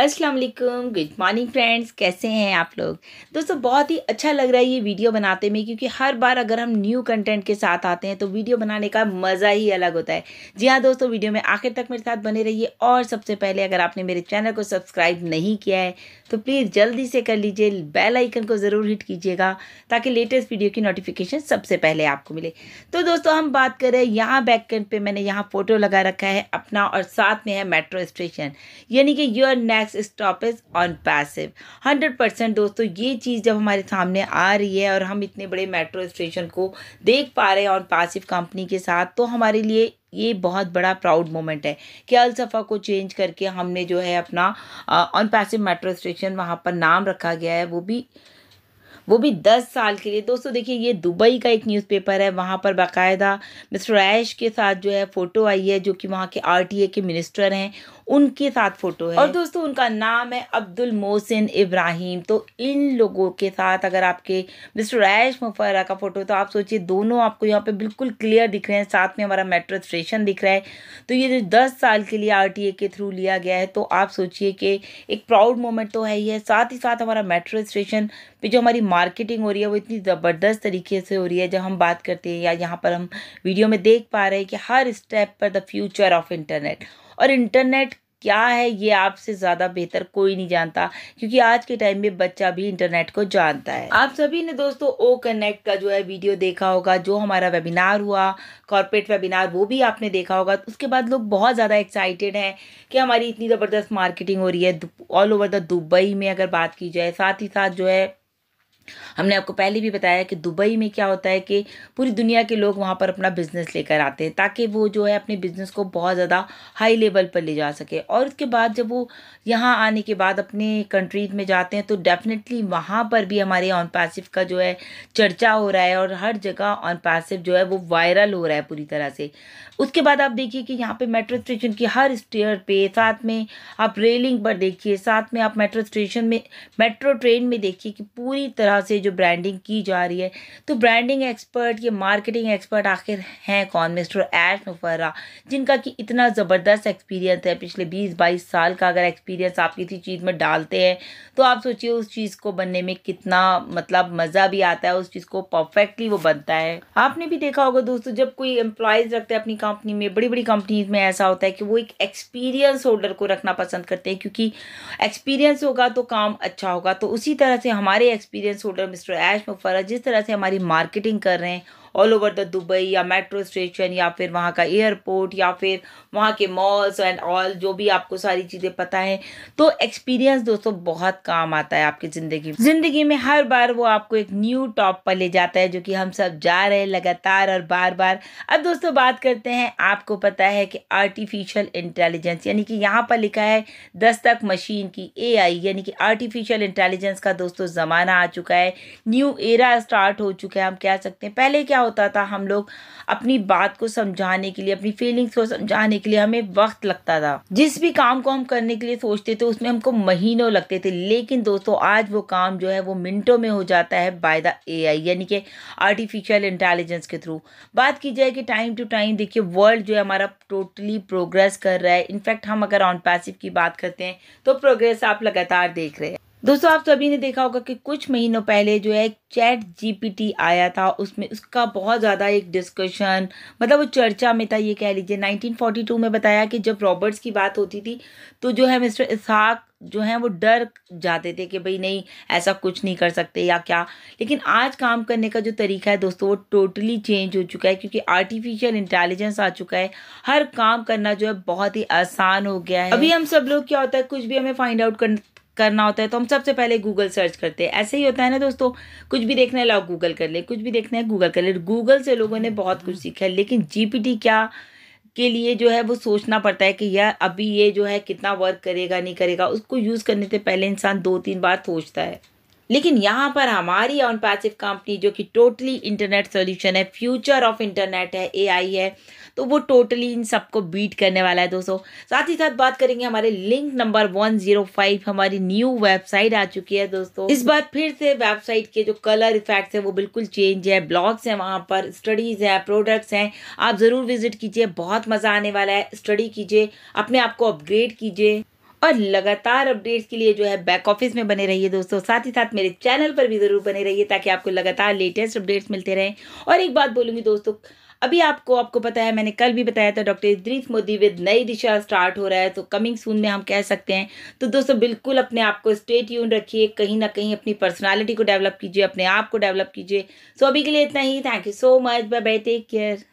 अस्सलाम वालेकुम good morning friends कैसे हैं आप लोग दोस्तों बहुत ही अच्छा लग रहा है ये वीडियो बनाते में क्योंकि हर बार अगर हम न्यू कंटेंट के साथ आते हैं तो वीडियो बनाने का मज़ा ही अलग होता है जी हाँ दोस्तों वीडियो में आखिर तक मेरे साथ बने रहिए और सबसे पहले अगर आपने मेरे चैनल को सब्सक्राइब नहीं किया है तो प्लीज़ जल्दी से कर लीजिए बेल आइकन को ज़रूर हिट कीजिएगा ताकि लेटेस्ट वीडियो की नोटिफिकेशन सबसे पहले आपको मिले तो दोस्तों हम बात करें यहाँ बैक पे मैंने यहाँ फ़ोटो लगा रखा है अपना और साथ में है मेट्रो स्टेशन यानी कि your next tax stoppage on Passive hundred percent दोस्तों ये चीज़ जब हमारे सामने आ रही है और हम इतने बड़े मेट्रो स्टेशन को देख पा रहे हैं ऑन पैसिव कंपनी के साथ तो हमारे लिए ये बहुत बड़ा प्राउड मोमेंट है कि अलसफ़ा को चेंज करके हमने जो है अपना ऑन पैसिव मेट्रो स्टेशन वहाँ पर नाम रखा गया है वो भी वो भी दस साल के लिए दोस्तों देखिए ये दुबई का एक न्यूज़पेपर है वहाँ पर बाकायदा मिस्टर ऐश के साथ जो है फ़ोटो आई है जो कि वहाँ के आरटीए के मिनिस्टर हैं उनके साथ फ़ोटो है और दोस्तों उनका नाम है अब्दुल मोहसिन इब्राहिम तो इन लोगों के साथ अगर आपके मिस्टर ऐश मुफरा का फ़ोटो तो आप सोचिए दोनों आपको यहाँ पे बिल्कुल क्लियर दिख रहे हैं साथ में हमारा मेट्रो स्टेशन दिख रहा है तो ये जो दस साल के लिए आर के थ्रू लिया गया है तो आप सोचिए कि एक प्राउड मोमेंट तो है ही है साथ ही साथ हमारा मेट्रो स्टेशन पे जो हमारी मार्केटिंग हो रही है वो इतनी ज़बरदस्त तरीके से हो रही है जब हम बात करते हैं या यहाँ पर हम वीडियो में देख पा रहे हैं कि हर स्टेप पर द फ्यूचर ऑफ इंटरनेट और इंटरनेट क्या है ये आपसे ज़्यादा बेहतर कोई नहीं जानता क्योंकि आज के टाइम में बच्चा भी इंटरनेट को जानता है आप सभी ने दोस्तों ओ कनेक्ट का जो है वीडियो देखा होगा जो हमारा वेबिनार हुआ कॉर्पोरेट वेबिनार वो भी आपने देखा होगा उसके बाद लोग बहुत ज़्यादा एक्साइटेड हैं कि हमारी इतनी ज़बरदस्त मार्केटिंग हो रही है ऑल ओवर द दुबई में अगर बात की जाए साथ ही साथ जो है हमने आपको पहले भी बताया कि दुबई में क्या होता है कि पूरी दुनिया के लोग वहाँ पर अपना बिज़नेस लेकर आते हैं ताकि वो जो है अपने बिज़नेस को बहुत ज़्यादा हाई लेवल पर ले जा सके और उसके बाद जब वो यहाँ आने के बाद अपने कंट्री में जाते हैं तो डेफिनेटली वहाँ पर भी हमारे ऑन पैसिव का जो है चर्चा हो रहा है और हर जगह ऑन पैसिव जो है वो वायरल हो रहा है पूरी तरह से उसके बाद आप देखिए कि यहाँ पर मेट्रो स्टेशन की हर स्टेयर पर साथ में आप रेलिंग पर देखिए साथ में आप मेट्रो स्टेशन में मेट्रो ट्रेन में देखिए कि पूरी तरह तरह से जो ब्रांडिंग की जा रही है तो ब्रांडिंग एक्सपर्ट ये मार्केटिंग एक्सपर्ट आखिर हैं कौन मिस्टर एश मुफर्रा जिनका कि इतना ज़बरदस्त एक्सपीरियंस है पिछले बीस बाईस साल का अगर एक्सपीरियंस आप किसी चीज़ में डालते हैं तो आप सोचिए उस चीज़ को बनने में कितना मतलब मज़ा भी आता है उस चीज़ को परफेक्टली वो बनता है आपने भी देखा होगा दोस्तों जब कोई एम्प्लॉयज़ रखते हैं अपनी कंपनी में बड़ी बड़ी कंपनीज में ऐसा होता है कि वो एक एक्सपीरियंस होल्डर को रखना पसंद करते हैं क्योंकि एक्सपीरियंस होगा तो काम अच्छा होगा तो उसी तरह से हमारे एक्सपीरियंस होल्डर मिस्टर ऐश मुफरा जिस तरह से हमारी मार्केटिंग कर रहे हैं ऑल ओवर द दुबई या मेट्रो स्टेशन या फिर वहाँ का एयरपोर्ट या फिर वहाँ के मॉल्स एंड ऑल जो भी आपको सारी चीज़ें पता है तो एक्सपीरियंस दोस्तों बहुत काम आता है आपकी ज़िंदगी ज़िंदगी में हर बार वो आपको एक न्यू टॉप पर ले जाता है जो कि हम सब जा रहे हैं लगातार और बार बार अब दोस्तों बात करते हैं आपको पता है कि आर्टिफिशियल इंटेलिजेंस यानी कि यहाँ पर लिखा है दस्तक मशीन की ए यानी कि आर्टिफिशियल इंटेलिजेंस का दोस्तों ज़माना आ चुका है न्यू एरा स्टार्ट हो चुका है हम कह सकते हैं पहले क्या क्या होता था हम लोग अपनी बात को समझाने के लिए अपनी फीलिंग्स को समझाने के लिए हमें वक्त लगता था जिस भी काम को हम करने के लिए सोचते थे उसमें हमको महीनों लगते थे लेकिन दोस्तों आज वो काम जो है वो मिनटों में हो जाता है बाय द ए यानी कि आर्टिफिशियल इंटेलिजेंस के थ्रू बात की जाए कि टाइम टू टाइम देखिए वर्ल्ड जो है हमारा टोटली प्रोग्रेस कर रहा है इनफैक्ट हम अगर ऑन पैसिव की बात करते हैं तो प्रोग्रेस आप लगातार देख रहे हैं दोस्तों आप सभी ने देखा होगा कि कुछ महीनों पहले जो है चैट जीपीटी आया था उसमें उसका बहुत ज़्यादा एक डिस्कशन मतलब वो चर्चा में था ये कह लीजिए 1942 में बताया कि जब रॉबर्ट्स की बात होती थी तो जो है मिस्टर इसहाक जो है वो डर जाते थे कि भाई नहीं ऐसा कुछ नहीं कर सकते या क्या लेकिन आज काम करने का जो तरीका है दोस्तों वो टोटली चेंज हो चुका है क्योंकि आर्टिफिशियल इंटेलिजेंस आ चुका है हर काम करना जो है बहुत ही आसान हो गया है अभी हम सब लोग क्या होता है कुछ भी हमें फाइंड आउट कर, करना होता है तो हम सबसे पहले गूगल सर्च करते हैं ऐसे ही होता है ना दोस्तों कुछ भी देखना है लाओ गूगल कर ले कुछ भी देखना है गूगल कर ले गूगल से लोगों ने बहुत कुछ सीखा है लेकिन जीपीटी क्या के लिए जो है वो सोचना पड़ता है कि यह अभी ये जो है कितना वर्क करेगा नहीं करेगा उसको यूज़ करने से पहले इंसान दो तीन बार सोचता है लेकिन यहाँ पर हमारी ऑन पैसिव कंपनी जो कि टोटली इंटरनेट सोल्यूशन है फ्यूचर ऑफ इंटरनेट है एआई है तो वो टोटली इन सबको बीट करने वाला है दोस्तों साथ ही साथ बात करेंगे हमारे link number one zero five हमारी न्यू वेबसाइट आ चुकी है दोस्तों इस बार फिर से वेबसाइट के जो कलर इफेक्ट्स है वो बिल्कुल चेंज है ब्लॉग्स हैं वहाँ पर स्टडीज़ हैं प्रोडक्ट्स हैं आप ज़रूर विजिट कीजिए बहुत मज़ा आने वाला है स्टडी कीजिए अपने आप को अपग्रेड कीजिए और लगातार अपडेट्स के लिए जो है बैक ऑफिस में बने रहिए दोस्तों साथ ही साथ मेरे चैनल पर भी ज़रूर बने रहिए ताकि आपको लगातार लेटेस्ट अपडेट्स मिलते रहें और एक बात बोलूँगी दोस्तों अभी आपको आपको पता है मैंने कल भी बताया था डॉक्टर इद्रीत मोदी विद नई दिशा स्टार्ट हो रहा है तो कमिंग सून में हम कह सकते हैं तो दोस्तों बिल्कुल अपने आप को स्टेट यून रखिए कहीं ना कहीं अपनी पर्सनालिटी को डेवलप कीजिए अपने आप को डेवलप कीजिए सो अभी के लिए इतना ही thank you so much bye bye take care